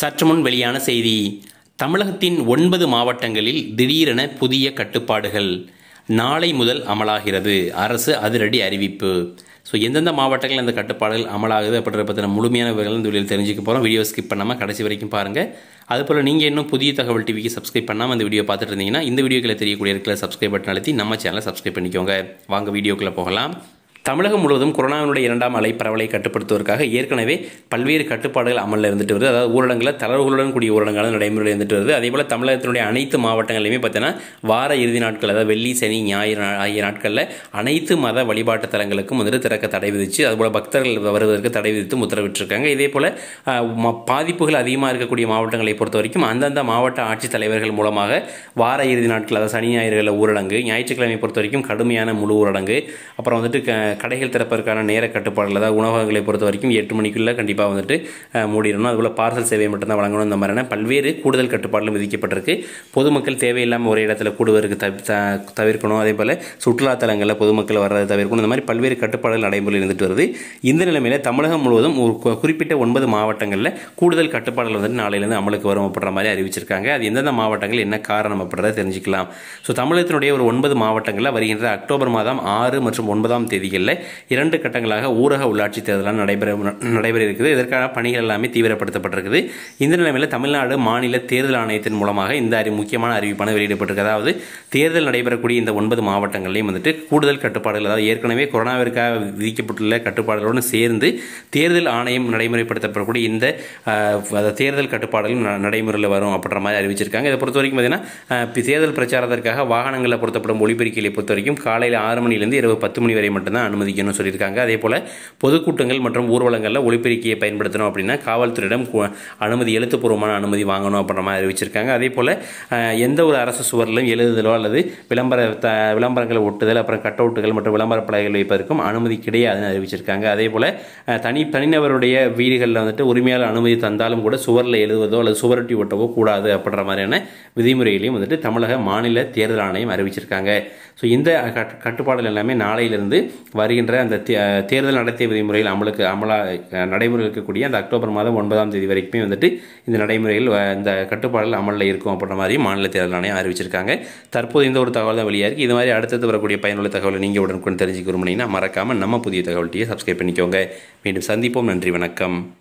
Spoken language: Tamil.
சற்று முன் வெளியான செய்தி தமிழகத்தின் ஒன்பது மாவட்டங்களில் திடீரென புதிய கட்டுப்பாடுகள் நாளை முதல் அமலாகிறது அரசு அதிரடி அறிவிப்பு ஸோ எந்தெந்த மாவட்டங்களில் அந்த கட்டுப்பாடுகள் அமலாகுது அப்படின்ற பற்றின முழுமையான விவரங்கள் இந்த வீடியோவில் தெரிஞ்சுக்க போகிறோம் வீடியோ ஸ்கிப் பண்ணாமல் கடைசி வரைக்கும் பாருங்கள் அதுபோல் நீங்கள் இன்னும் புதிய தகவல் டிவிக்கு சப்ஸ்கிரைப் பண்ணாமல் அந்த வீடியோ பார்த்துட்டு இருந்தீங்கன்னா இந்த வீடியோக்களை தெரியக்கூடிய இருக்கிற சப்ஸ்கிரைப் பட்டன் அழுத்தி நம்ம சேனலை சப்ஸ்கிரைப் பண்ணிக்கோங்க வாங்க வீடியோக்குள்ளே போகலாம் தமிழகம் முழுவதும் கொரோனாவினுடைய இரண்டாம் அலை பரவலை கட்டுப்படுத்துவதற்காக ஏற்கனவே பல்வேறு கட்டுப்பாடுகள் அமலில் இருந்துட்டு வருது அதாவது ஊரடங்கில் தளர்வுகளுடன் கூடிய ஊரடங்காக நடைமுறையில் இருந்துட்டு வருது அதே போல் தமிழகத்தினுடைய அனைத்து மாவட்டங்களிலுமே பார்த்தீங்கன்னா வார இறுதி நாட்கள் அதாவது வெள்ளி சனி ஞாயிறு ஆகிய நாட்களில் அனைத்து மத வழிபாட்டு தலங்களுக்கும் வந்துட்டு திறக்க தடை விதித்து அதுபோல் பக்தர்கள் வருவதற்கு தடை விதித்து உத்தரவிட்டிருக்காங்க இதே போல் பாதிப்புகள் அதிகமாக இருக்கக்கூடிய மாவட்டங்களை பொறுத்த வரைக்கும் அந்தந்த மாவட்ட ஆட்சித்தலைவர்கள் மூலமாக வார இறுதி நாட்கள் அதாவது சனி ஞாயிறுகளில் ஊரடங்கு ஞாயிற்றுக்கிழமை பொறுத்த வரைக்கும் கடுமையான முழு ஊரடங்கு அப்புறம் வந்துட்டு கடைகள் திறப்பதற்கான நேர கட்டுப்பாடுகள் அதாவது உணவகங்களை பொறுத்த வரைக்கும் எட்டு மணிக்குள்ளே கண்டிப்பாக வந்துட்டு மூடிடணும் அதுபோல் பார்சல் சேவை மட்டும்தான் வழங்கணும் இந்த மாதிரியான பல்வேறு கூடுதல் கட்டுப்பாடுகளும் விதிக்கப்பட்டிருக்கு பொதுமக்கள் தேவையில்லாமல் ஒரே இடத்துல கூடுவதற்கு தவிர்க்கணும் அதே போல் சுற்றுலாத்தலங்களில் பொதுமக்கள் வர்றதை தவிர்க்கணும் இந்த மாதிரி பல்வேறு கட்டுப்பாடுகள் நடைமுறையில் இருந்துட்டு வருது இந்த நிலைமையில் தமிழகம் முழுவதும் ஒரு குறிப்பிட்ட ஒன்பது மாவட்டங்களில் கூடுதல் கட்டுப்பாடுகள் வந்துட்டு நாளையிலேருந்து அமலுக்கு வரும் அப்படின்ற மாதிரி அறிவிச்சிருக்காங்க அது எந்தெந்த மாவட்டங்கள் என்ன காரணம் அப்படின்றத தெரிஞ்சுக்கலாம் ஸோ தமிழகத்தினுடைய ஒரு ஒன்பது மாவட்டங்களில் வருகின்ற அக்டோபர் மாதம் ஆறு மற்றும் ஒன்பதாம் தேதிகள் பகுதிகளில் இரண்டு கட்டங்களாக ஊரக உள்ளாட்சி தேர்தலாக நடைபெற நடைபெற இருக்குது இதற்கான பணிகள் எல்லாமே தீவிரப்படுத்தப்பட்டிருக்குது இந்த நிலைமையில் தமிழ்நாடு மாநில தேர்தல் ஆணையத்தின் மூலமாக இந்த அறி முக்கியமான அறிவிப்பான வெளியிடப்பட்டிருக்கு அதாவது தேர்தல் நடைபெறக்கூடிய இந்த ஒன்பது மாவட்டங்களையும் வந்துட்டு கூடுதல் கட்டுப்பாடுகள் அதாவது ஏற்கனவே கொரோனாவிற்காக விதிக்கப்பட்டுள்ள கட்டுப்பாடுகளோடு சேர்ந்து தேர்தல் ஆணையம் நடைமுறைப்படுத்தப்படக்கூடிய இந்த தேர்தல் கட்டுப்பாடுகளும் நடைமுறையில் வரும் அப்படின்ற மாதிரி அறிவிச்சிருக்காங்க இதை பொறுத்த வரைக்கும் பார்த்தீங்கன்னா தேர்தல் பிரச்சாரத்திற்காக வாகனங்களில் பொருத்தப்படும் ஒளிபெருக்கிகளை பொறுத்த வரைக்கும் காலையில் ஆறு மணிலேருந்து இரவு பத்து மணி வரை மட்டும்தான் அனுமதிக்கணும்னு சொல்லியிருக்காங்க அதே போல் பொதுக்கூட்டங்கள் மற்றும் ஊர்வலங்களில் ஒளிப்பெருக்கியை பயன்படுத்தணும் அப்படின்னா காவல்துறையிடம் அனுமதி எழுத்துப்பூர்வமான அனுமதி வாங்கணும் அப்படின்ற மாதிரி அறிவிச்சிருக்காங்க அதே போல் எந்த ஒரு அரசு சுவரிலும் எழுதுதலோ அல்லது விளம்பர த விளம்பரங்களை ஒட்டுதல் அப்புறம் கட் அவுட்டுகள் மற்றும் விளம்பர பலகைகள் வைப்பதற்கும் அனுமதி கிடையாதுன்னு அறிவிச்சிருக்காங்க அதே போல் தனி தனிநபருடைய வீடுகளில் வந்துட்டு உரிமையால் அனுமதி தந்தாலும் கூட சுவரில் எழுதுவதோ அல்லது சுவரொட்டி ஒட்டவோ கூடாது அப்படின்ற மாதிரியான விதிமுறைகளையும் வந்துட்டு தமிழக மாநில தேர்தல் ஆணையம் அறிவிச்சிருக்காங்க ஸோ இந்த கட்டுப்பாடுகள் எல்லாமே நாளையிலிருந்து வருகின்ற அந்த தேர்தல் நடத்திய விதிமுறையில் அமலுக்கு அமலா நடைமுறை இருக்கக்கூடிய அந்த அக்டோபர் மாதம் ஒன்பதாம் தேதி வரைக்குமே வந்துட்டு இந்த நடைமுறையில் இந்த கட்டுப்பாடுகள் அமலில் இருக்கும் அப்படின்ற மாதிரி மாநில தேர்தல் ஆணையம் அறிவிச்சிருக்காங்க தற்போது இந்த ஒரு தகவல் தான் வெளியாக இருக்குது இது மாதிரி அடுத்தது வரக்கூடிய பயனுள்ள தகவலை நீங்கள் உடனுக்குடன் தெரிஞ்சுக்க விரும்புனீங்கன்னா மறக்காமல் நம்ம புதிய தகவல்கிட்டையே சப்ஸ்கிரைப் பண்ணிக்கோங்க மீண்டும் சந்திப்போம் நன்றி வணக்கம்